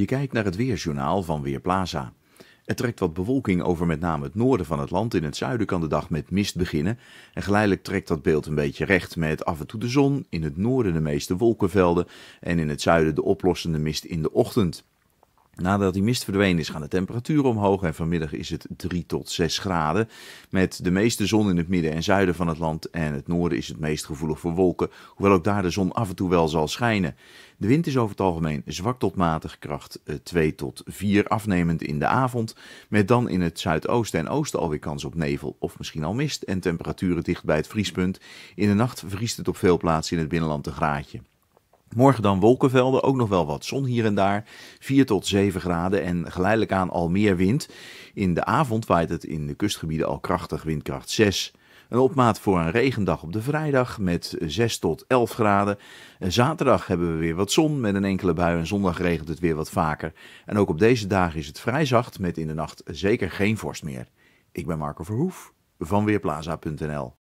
Je kijkt naar het weerjournaal van Weerplaza. Er trekt wat bewolking over met name het noorden van het land. In het zuiden kan de dag met mist beginnen. En geleidelijk trekt dat beeld een beetje recht met af en toe de zon. In het noorden de meeste wolkenvelden. En in het zuiden de oplossende mist in de ochtend. Nadat die mist verdwenen is, gaan de temperaturen omhoog en vanmiddag is het 3 tot 6 graden. Met de meeste zon in het midden en zuiden van het land en het noorden is het meest gevoelig voor wolken, hoewel ook daar de zon af en toe wel zal schijnen. De wind is over het algemeen zwak tot matig, kracht 2 eh, tot 4, afnemend in de avond. Met dan in het zuidoosten en oosten alweer kans op nevel of misschien al mist en temperaturen dicht bij het vriespunt. In de nacht vriest het op veel plaatsen in het binnenland een graadje. Morgen dan wolkenvelden, ook nog wel wat zon hier en daar. 4 tot 7 graden en geleidelijk aan al meer wind. In de avond waait het in de kustgebieden al krachtig windkracht 6. Een opmaat voor een regendag op de vrijdag met 6 tot 11 graden. Zaterdag hebben we weer wat zon met een enkele bui en zondag regent het weer wat vaker. En ook op deze dagen is het vrij zacht met in de nacht zeker geen vorst meer. Ik ben Marco Verhoef van Weerplaza.nl